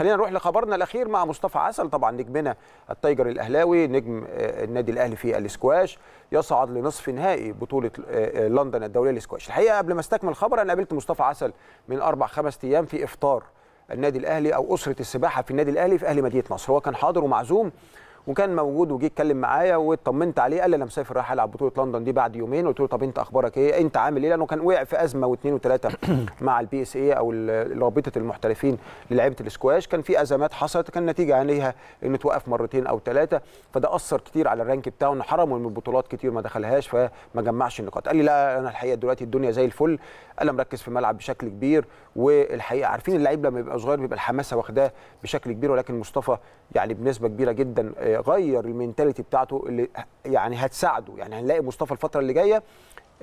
خلينا نروح لخبرنا الاخير مع مصطفى عسل طبعا نجمنا التايجر الاهلاوي نجم آه، النادي الاهلي في الاسكواش يصعد لنصف نهائي بطوله آه، آه، لندن الدوليه الاسكواش الحقيقه قبل ما استكمل الخبر انا قابلت مصطفى عسل من اربع خمس ايام في افطار النادي الاهلي او اسره السباحه في النادي الاهلي في اهلي مدينه نصر هو كان حاضر ومعزوم وكان موجود وجه اتكلم معايا واطمنت عليه قال لي انا مسافر رايح العب بطوله لندن دي بعد يومين قلت له طب انت اخبارك ايه انت عامل ايه لانه كان وقع في ازمه واثنين وثلاثه مع البي اس اي او رابطه المحترفين للعبه الاسكواش كان في ازمات حصلت كان نتيجه عليها انه توقف مرتين او ثلاثه فده اثر كتير على الرانك بتاعه انه حرمه من بطولات كتير ما دخلهاش فما جمعش النقاط قال لي لا انا الحقيقه دلوقتي الدنيا زي الفل انا مركز في الملعب بشكل كبير والحقيقه عارفين اللعيب لما بيبقى صغير بيبقى الحماسه واخداه بشكل كبير ولكن مصطفى يعني بنسبه كبيره جدا آه، غير المينتاليتي بتاعته اللي يعني هتساعده يعني هنلاقي مصطفى الفتره اللي جايه آه،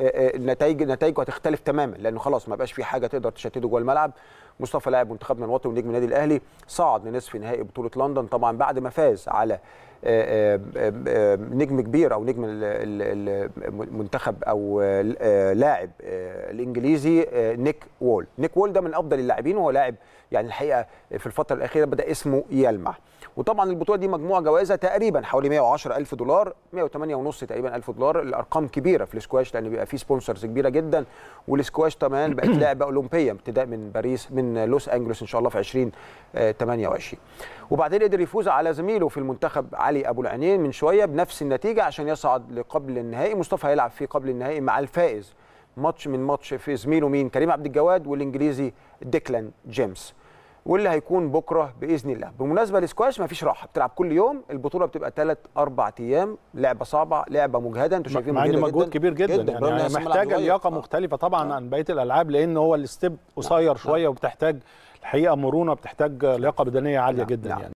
آه، النتائج نتائجه هتختلف تماما لانه خلاص ما بقاش في حاجه تقدر تشتته جوه الملعب مصطفى لاعب منتخبنا الوطني ونجم النادي الاهلي صعد لنصف نهائي بطوله لندن طبعا بعد ما فاز على آه، آه، آه، نجم كبير او نجم المنتخب او لاعب الانجليزي نيك وول نيك وول ده من افضل اللاعبين وهو لاعب يعني الحقيقه في الفتره الاخيره بدا اسمه يلمع وطبعا البطوله دي مجموعه جوائزها تقريبا حوالي 110 الف دولار 108 ونص تقريبا الف دولار الارقام كبيره في الاسكواش لان بيبقى فيه سبونسرز كبيره جدا والاسكواش كمان بقت لعبه اولمبيه ابتداء من باريس من من لوس انجلوس ان شاء الله في 2028 آه، وبعدين قدر يفوز على زميله في المنتخب علي ابو العينين من شويه بنفس النتيجه عشان يصعد لقبل النهائي مصطفى هيلعب فيه قبل النهائي مع الفائز ماتش من ماتش في زميله مين كريم عبد الجواد والانجليزي ديكلان جيمس واللي هيكون بكره باذن الله بمناسبه السكواش مفيش راحه بتلعب كل يوم البطوله بتبقى ثلاث اربع ايام لعبه صعبه لعبه مجهده انتوا شايفين مجهده مجهود جداً كبير جدا, جدا. يعني, يعني محتاجه لياقه آه. مختلفه طبعا آه. عن بقيه الالعاب لان هو الاستيب قصير آه. آه. شويه وبتحتاج الحقيقه مرونه بتحتاج لياقه بدنيه عاليه جدا يعني